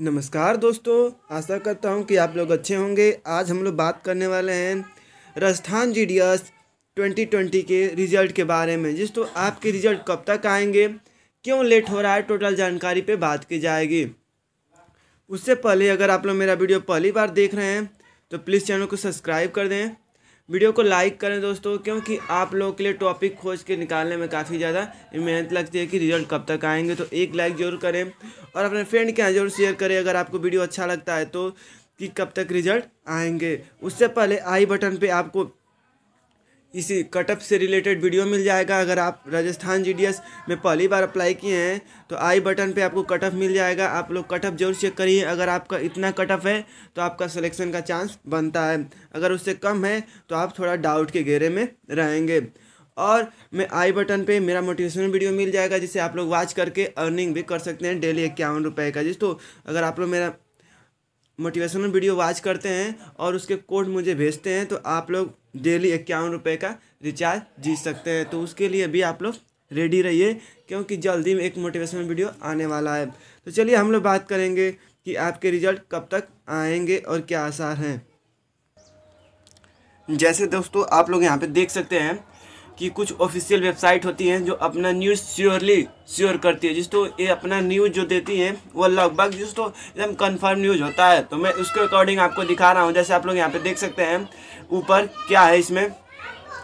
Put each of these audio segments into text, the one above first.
नमस्कार दोस्तों आशा करता हूँ कि आप लोग अच्छे होंगे आज हम लोग बात करने वाले हैं Rajasthan G D S twenty twenty के रिजल्ट के बारे में जिस तो आपके रिजल्ट कब तक आएंगे क्यों लेट हो रहा है टोटल जानकारी पे बात की जाएगी उससे पहले अगर आप लोग मेरा वीडियो पहली बार देख रहे हैं तो प्लीज़ चैनल को सब्सक्राइब कर दें वीडियो को लाइक करें दोस्तों क्योंकि आप लोगों के लिए टॉपिक खोज के निकालने में काफ़ी ज़्यादा मेहनत लगती है कि रिजल्ट कब तक आएंगे तो एक लाइक ज़रूर करें और अपने फ्रेंड के यहाँ जरूर शेयर करें अगर आपको वीडियो अच्छा लगता है तो कि कब तक रिजल्ट आएंगे उससे पहले आई बटन पर आपको इसी कटअप से रिलेटेड वीडियो मिल जाएगा अगर आप राजस्थान जीडीएस में पहली बार अप्लाई किए हैं तो आई बटन पे आपको कटअप मिल जाएगा आप लोग कटअप जरूर चेक करिए अगर आपका इतना कटअप है तो आपका सिलेक्शन का चांस बनता है अगर उससे कम है तो आप थोड़ा डाउट के घेरे में रहेंगे और मैं आई बटन पे मेरा मोटिवेशनल वीडियो मिल जाएगा जिसे आप लोग वॉच करके अर्निंग भी कर सकते हैं डेली इक्यावन रुपये का जिस तो अगर आप लोग मेरा मोटिवेशनल वीडियो वॉच करते हैं और उसके कोड मुझे भेजते हैं तो आप लोग डेली इक्यावन रुपये का रिचार्ज जीत सकते हैं तो उसके लिए भी आप लोग रेडी रहिए क्योंकि जल्दी में एक मोटिवेशनल वीडियो आने वाला है तो चलिए हम लोग बात करेंगे कि आपके रिजल्ट कब तक आएंगे और क्या आसार हैं जैसे दोस्तों आप लोग यहाँ पे देख सकते हैं कि कुछ ऑफिशियल वेबसाइट होती हैं जो अपना न्यूज़ श्योरली श्योर करती है जिसको तो ये अपना न्यूज़ जो देती हैं वो लगभग जिसको तो एकदम कन्फर्म न्यूज़ होता है तो मैं उसके अकॉर्डिंग आपको दिखा रहा हूँ जैसे आप लोग यहाँ पे देख सकते हैं ऊपर क्या है इसमें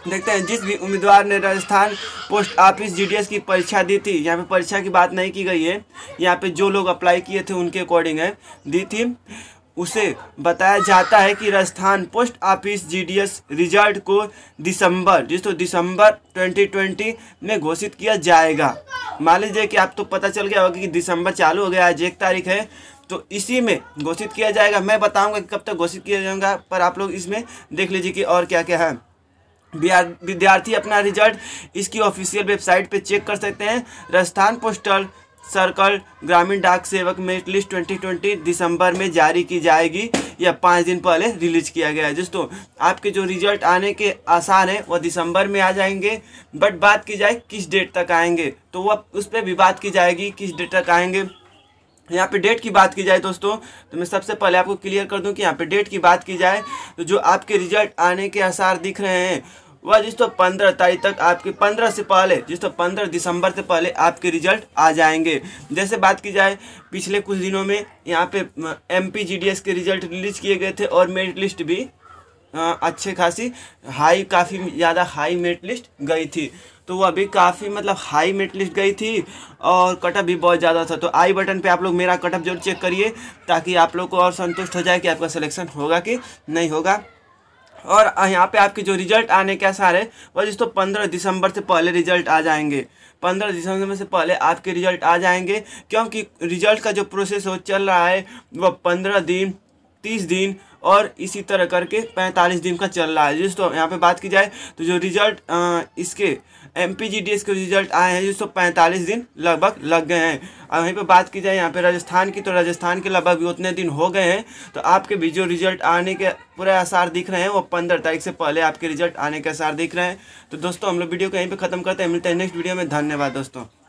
देखते हैं जिस भी उम्मीदवार ने राजस्थान पोस्ट ऑफिस जी की परीक्षा दी थी यहाँ पे परीक्षा की बात नहीं की गई है यहाँ पे जो लोग अप्लाई किए थे उनके अकॉर्डिंग है दी थी उसे बताया जाता है कि Rajasthan post office GDS result को दिसंबर जिसको तो दिसंबर 2020 में घोषित किया जाएगा मान लीजिए कि आप तो पता चल गया होगा कि दिसंबर चालू हो गया आज एक तारीख है तो इसी में घोषित किया जाएगा मैं बताऊंगा कि कब तक घोषित किया जाएगा पर आप लोग इसमें देख लीजिए कि और क्या क्या है विद्यार्थी अपना रिजल्ट इसकी ऑफिशियल वेबसाइट पे चेक कर सकते हैं राजस्थान पोस्टल सर्कल ग्रामीण डाक सेवक मेरिट लिस्ट 2020 दिसंबर में जारी की जाएगी या पाँच दिन पहले रिलीज किया गया है दोस्तों आपके जो रिजल्ट आने के आसार हैं वह दिसंबर में आ जाएंगे बट बात की जाए किस डेट तक आएंगे तो वह उस पर भी बात की जाएगी किस डेट तक आएंगे यहाँ पे डेट की बात की जाए दोस्तों तो मैं सबसे पहले आपको क्लियर कर दूँ कि यहाँ पे डेट की बात की जाए तो जो आपके रिजल्ट आने के आसार दिख रहे हैं वह जिस तो पंद्रह तारीख तक आपके पंद्रह से पहले जिस तो पंद्रह दिसंबर से पहले आपके रिजल्ट आ जाएंगे जैसे बात की जाए पिछले कुछ दिनों में यहाँ पे एम पी के रिजल्ट रिलीज किए गए थे और मेरिट लिस्ट भी अच्छे खासी हाई काफ़ी ज़्यादा हाई मेरिट लिस्ट गई थी तो वह अभी काफ़ी मतलब हाई मेरिट लिस्ट गई थी और कटअप भी बहुत ज़्यादा था तो आई बटन पे आप लोग मेरा कटअप जरूर चेक करिए ताकि आप लोग को और संतुष्ट हो जाए कि आपका सिलेक्शन होगा कि नहीं होगा और यहाँ पे आपके जो रिजल्ट आने के आसार है वह तो पंद्रह दिसंबर से पहले रिजल्ट आ जाएंगे पंद्रह दिसंबर से पहले आपके रिजल्ट आ जाएंगे क्योंकि रिजल्ट का जो प्रोसेस वो चल रहा है वह पंद्रह दिन तीस दिन और इसी तरह करके पैंतालीस दिन का चल रहा है दोस्तों यहाँ पे बात की जाए तो जो रिजल्ट आ, इसके M P G D S के रिजल्ट आए हैं दोस्तों पैंतालीस दिन लगभग लग गए हैं और वहीं पे बात की जाए यहाँ पे राजस्थान की तो राजस्थान के लगभग उतने दिन हो गए हैं तो आपके भी जो रिजल्ट आने के पूरे आसार दिख रहे हैं वो पंद्रह तारीख से पहले आपके रिजल्ट आने के आसार दिख रहे हैं तो दोस्तों हम लोग वीडियो को यहीं पर खत्म करते हैं मिलते हैं नेक्स्ट वीडियो में धन्यवाद दोस्तों